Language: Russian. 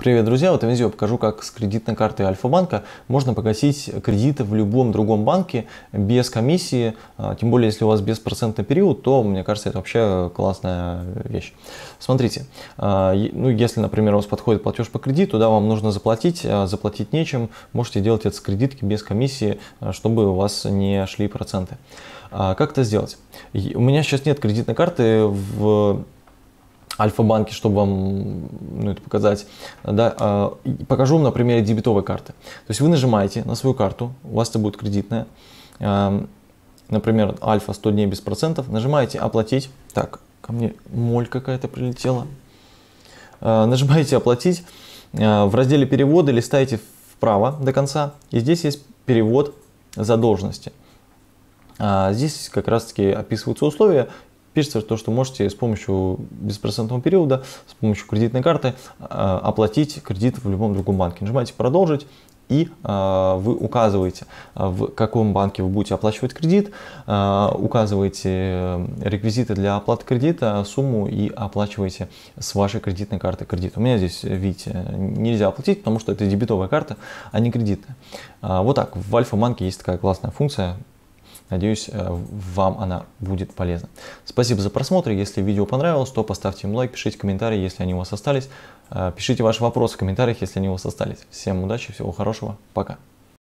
Привет, друзья! В этом видео я покажу, как с кредитной карты Альфа-банка можно погасить кредиты в любом другом банке без комиссии, а, тем более, если у вас беспроцентный период, то, мне кажется, это вообще классная вещь. Смотрите, а, ну, если, например, у вас подходит платеж по кредиту, да, вам нужно заплатить, а заплатить нечем, можете делать это с кредитки без комиссии, чтобы у вас не шли проценты. Как это сделать? У меня сейчас нет кредитной карты в Альфа-банке, чтобы вам ну, это показать. Да, а, покажу вам на примере дебетовой карты. То есть вы нажимаете на свою карту, у вас это будет кредитная, а, например, Альфа 100 дней без процентов, нажимаете «Оплатить». Так, ко мне моль какая-то прилетела. А, нажимаете «Оплатить». В разделе «Переводы» листаете вправо до конца, и здесь есть перевод задолженности. Здесь как раз таки описываются условия, пишется то, что можете с помощью беспроцентного периода, с помощью кредитной карты э, оплатить кредит в любом другом банке. Нажимаете «Продолжить» и э, вы указываете, э, в каком банке вы будете оплачивать кредит, указываете реквизиты для оплаты кредита, сумму и оплачиваете с вашей кредитной карты кредит. У меня здесь, видите, нельзя оплатить, потому что это дебетовая карта, а не кредитная. Вот так, в Альфа-банке есть такая классная функция, Надеюсь, э, вам она будет полезна. Спасибо за просмотр. Если видео понравилось, то поставьте им лайк, пишите комментарии, если они у вас остались. Э, пишите ваши вопросы в комментариях, если они у вас остались. Всем удачи, всего хорошего, пока.